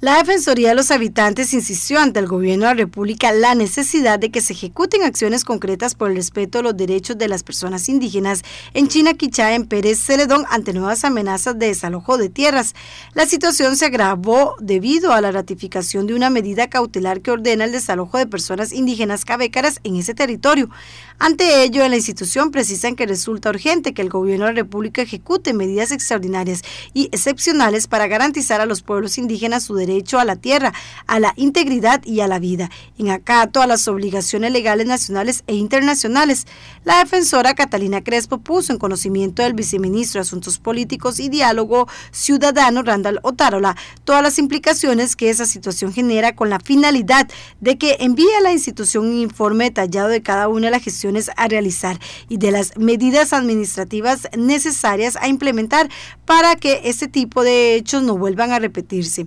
La Defensoría de los Habitantes insistió ante el Gobierno de la República la necesidad de que se ejecuten acciones concretas por el respeto a los derechos de las personas indígenas en China, Quichá, en Pérez Celedón, ante nuevas amenazas de desalojo de tierras. La situación se agravó debido a la ratificación de una medida cautelar que ordena el desalojo de personas indígenas cabécaras en ese territorio. Ante ello, en la institución precisan que resulta urgente que el Gobierno de la República ejecute medidas extraordinarias y excepcionales para garantizar a los pueblos indígenas su derecho derecho a la tierra, a la integridad y a la vida, en acato a las obligaciones legales nacionales e internacionales. La defensora Catalina Crespo puso en conocimiento del viceministro de Asuntos Políticos y Diálogo Ciudadano Randall Otárola todas las implicaciones que esa situación genera con la finalidad de que envíe a la institución un informe detallado de cada una de las gestiones a realizar y de las medidas administrativas necesarias a implementar para que este tipo de hechos no vuelvan a repetirse.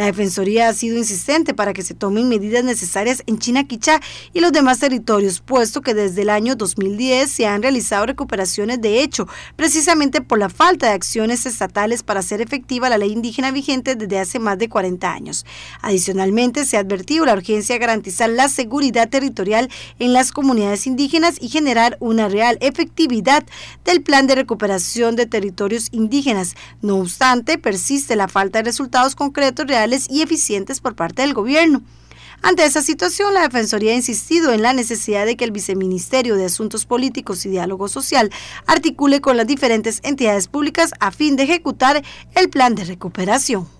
La Defensoría ha sido insistente para que se tomen medidas necesarias en Chinaquichá y los demás territorios, puesto que desde el año 2010 se han realizado recuperaciones de hecho, precisamente por la falta de acciones estatales para hacer efectiva la ley indígena vigente desde hace más de 40 años. Adicionalmente, se ha advertido la urgencia de garantizar la seguridad territorial en las comunidades indígenas y generar una real efectividad del plan de recuperación de territorios indígenas. No obstante, persiste la falta de resultados concretos reales y eficientes por parte del gobierno. Ante esa situación, la Defensoría ha insistido en la necesidad de que el Viceministerio de Asuntos Políticos y Diálogo Social articule con las diferentes entidades públicas a fin de ejecutar el plan de recuperación.